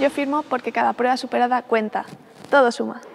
Yo firmo porque cada prueba superada cuenta. Todo suma.